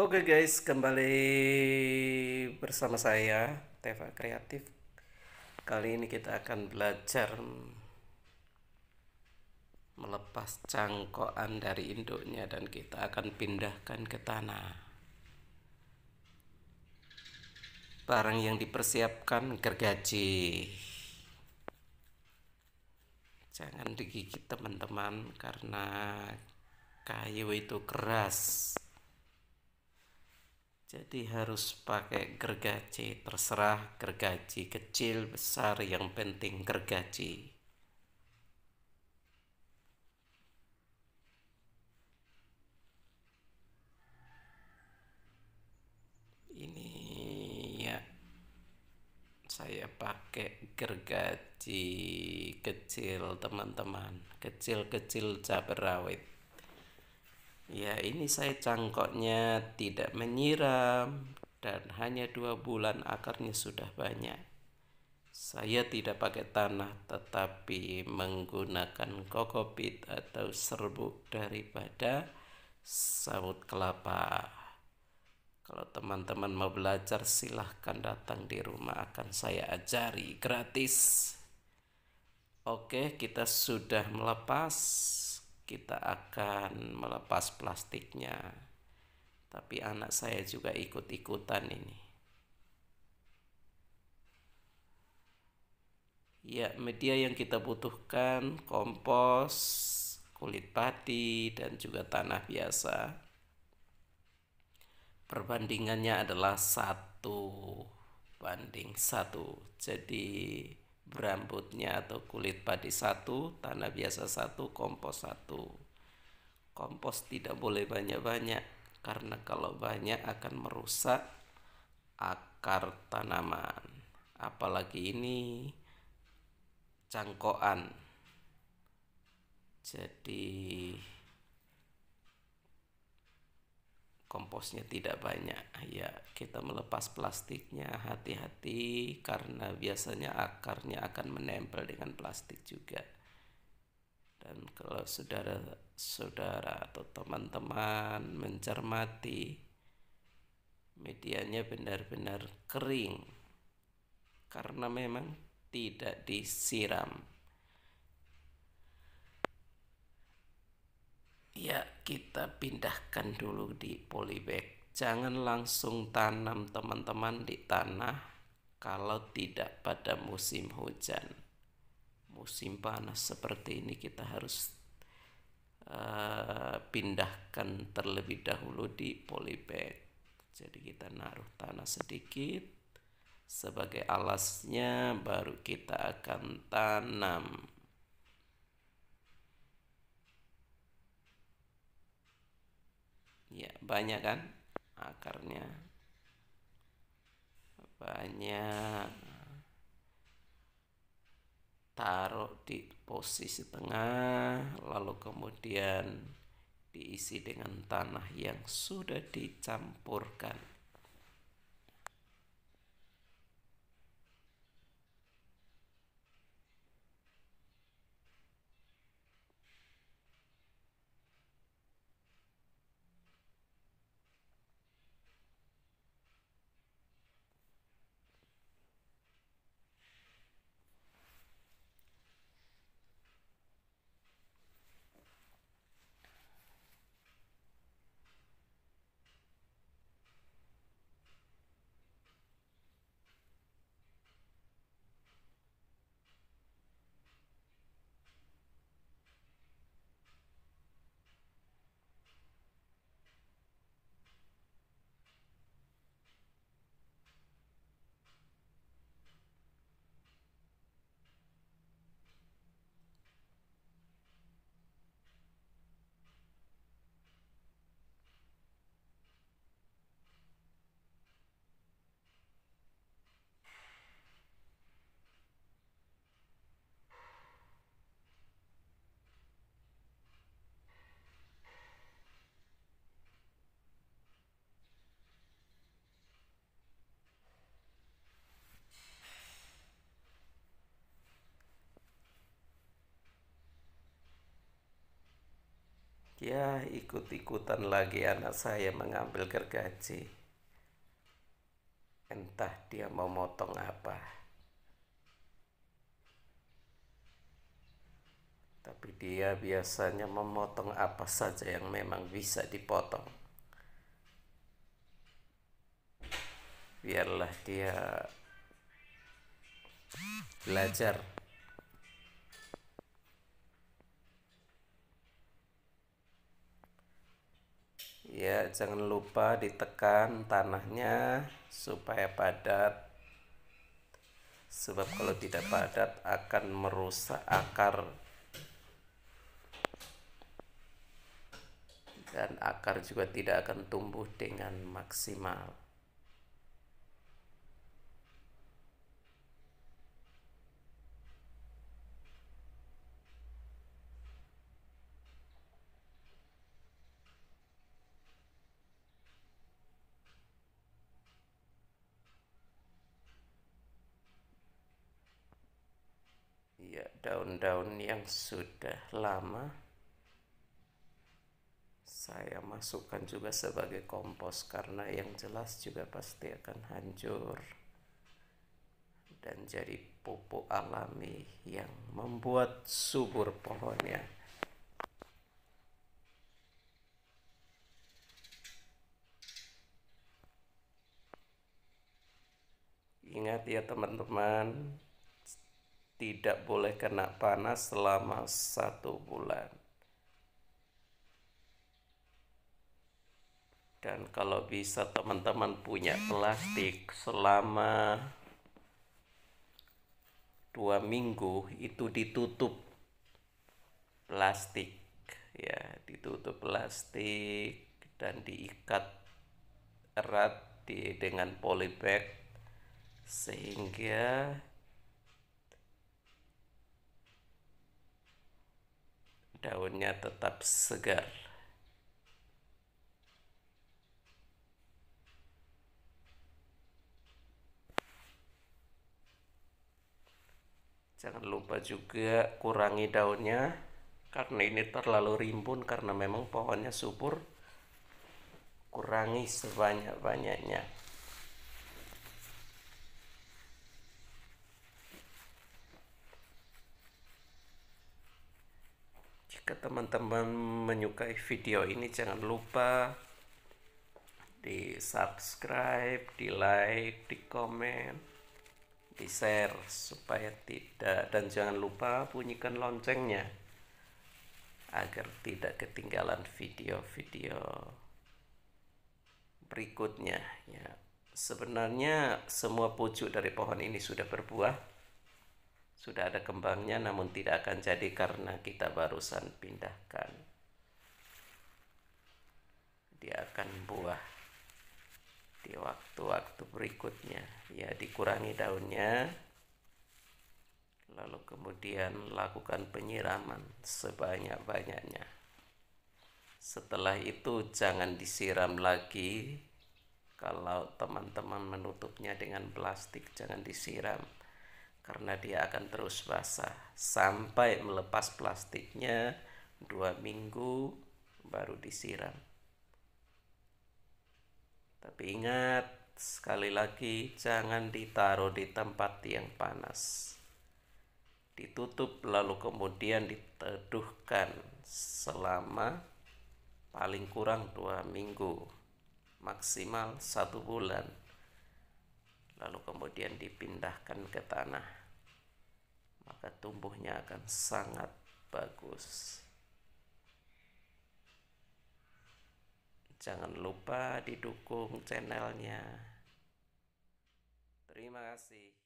Oke okay guys, kembali bersama saya Teva Kreatif. Kali ini kita akan belajar melepas cangkokan dari induknya dan kita akan pindahkan ke tanah. Barang yang dipersiapkan gergaji. Jangan digigit teman-teman karena kayu itu keras. Jadi harus pakai gergaji, terserah gergaji kecil, besar, yang penting gergaji. Ini ya, saya pakai gergaji kecil teman-teman, kecil-kecil cabai rawit. Ya, ini saya cangkoknya tidak menyiram dan hanya dua bulan akarnya sudah banyak. Saya tidak pakai tanah tetapi menggunakan kokopit atau serbuk daripada sawut kelapa. Kalau teman-teman mau belajar silahkan datang di rumah akan saya ajari gratis. Oke, kita sudah melepas kita akan melepas plastiknya. Tapi anak saya juga ikut-ikutan ini. Ya, media yang kita butuhkan kompos, kulit padi dan juga tanah biasa. Perbandingannya adalah satu banding satu. Jadi Rambutnya atau kulit padi satu, tanah biasa satu, kompos satu. Kompos tidak boleh banyak-banyak karena kalau banyak akan merusak akar tanaman. Apalagi ini cangkokan. Jadi komposnya tidak banyak ya kita melepas plastiknya hati-hati karena biasanya akarnya akan menempel dengan plastik juga dan kalau saudara-saudara atau teman-teman mencermati medianya benar-benar kering karena memang tidak disiram kita pindahkan dulu di polybag jangan langsung tanam teman-teman di tanah kalau tidak pada musim hujan musim panas seperti ini kita harus uh, pindahkan terlebih dahulu di polybag jadi kita naruh tanah sedikit sebagai alasnya baru kita akan tanam ya banyak kan akarnya banyak taruh di posisi tengah lalu kemudian diisi dengan tanah yang sudah dicampurkan Ya, ikut-ikutan lagi anak saya mengambil gergaji. Entah dia mau motong apa. Tapi dia biasanya memotong apa saja yang memang bisa dipotong. Biarlah dia belajar. ya jangan lupa ditekan tanahnya supaya padat sebab kalau tidak padat akan merusak akar dan akar juga tidak akan tumbuh dengan maksimal ya daun-daun yang sudah lama saya masukkan juga sebagai kompos karena yang jelas juga pasti akan hancur dan jadi pupuk alami yang membuat subur pohonnya. Ingat ya teman-teman, tidak boleh kena panas selama satu bulan. Dan kalau bisa teman-teman punya plastik selama dua minggu itu ditutup plastik ya ditutup plastik dan diikat erat di, dengan polybag sehingga daunnya tetap segar. Jangan lupa juga kurangi daunnya karena ini terlalu rimbun karena memang pohonnya subur. Kurangi sebanyak-banyaknya. teman-teman menyukai video ini jangan lupa di subscribe, di like, di komen, di share supaya tidak dan jangan lupa bunyikan loncengnya agar tidak ketinggalan video-video berikutnya ya. Sebenarnya semua pucuk dari pohon ini sudah berbuah sudah ada kembangnya namun tidak akan jadi karena kita barusan pindahkan. Dia akan buah di waktu-waktu berikutnya. Ya dikurangi daunnya. Lalu kemudian lakukan penyiraman sebanyak-banyaknya. Setelah itu jangan disiram lagi. Kalau teman-teman menutupnya dengan plastik jangan disiram karena dia akan terus basah sampai melepas plastiknya dua minggu baru disiram. Tapi ingat, sekali lagi jangan ditaruh di tempat yang panas. Ditutup lalu kemudian diteduhkan selama paling kurang dua minggu, maksimal satu bulan kemudian dipindahkan ke tanah, maka tumbuhnya akan sangat bagus. Jangan lupa didukung channelnya. Terima kasih.